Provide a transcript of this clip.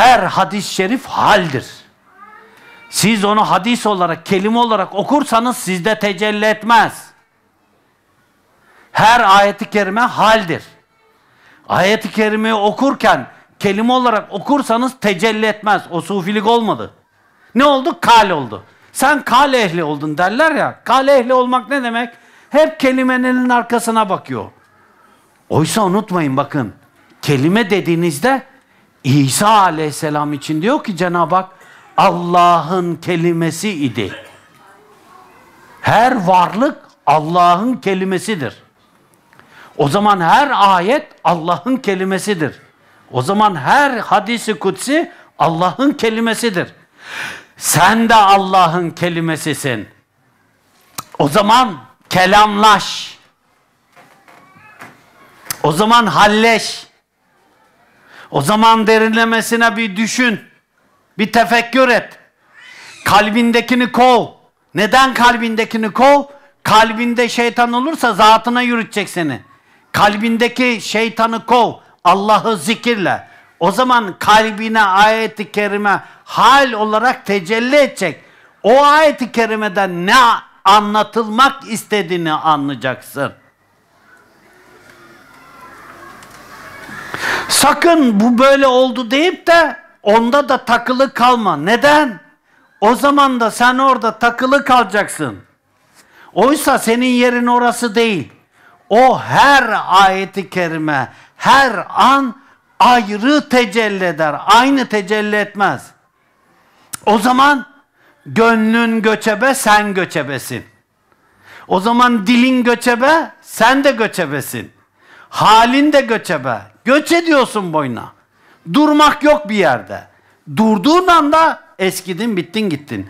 her hadis-i şerif haldir. Siz onu hadis olarak, kelime olarak okursanız sizde tecelli etmez. Her ayeti kerime haldir. Ayeti kerimeyi okurken kelime olarak okursanız tecelli etmez. O sufilik olmadı. Ne oldu? Kal oldu. Sen kal ehli oldun derler ya. Kal ehli olmak ne demek? Hep kelimenin arkasına bakıyor. Oysa unutmayın bakın. Kelime dediğinizde İsa aleyhisselam için diyor ki Cenab-ı Hak Allah'ın kelimesi idi. Her varlık Allah'ın kelimesidir. O zaman her ayet Allah'ın kelimesidir. O zaman her hadisi kutsi Allah'ın kelimesidir. Sen de Allah'ın kelimesisin. O zaman kelamlaş. O zaman halleş. O zaman derinlemesine bir düşün. Bir tefekkür et. Kalbindekini kov. Neden kalbindekini kov? Kalbinde şeytan olursa zatına yürütecek seni. Kalbindeki şeytanı kov. Allah'ı zikirle. O zaman kalbine ayeti kerime hal olarak tecelli edecek. O ayeti kerimeden ne anlatılmak istediğini anlayacaksın. Sakın bu böyle oldu deyip de onda da takılı kalma. Neden? O zaman da sen orada takılı kalacaksın. Oysa senin yerin orası değil. O her ayeti kerime, her an ayrı tecelli eder. Aynı tecelli etmez. O zaman gönlün göçebe, sen göçebesin. O zaman dilin göçebe, sen de göçebesin. Halinde göçebe. Göç ediyorsun boyuna. Durmak yok bir yerde. Durduğun anda eskidin, bittin, gittin.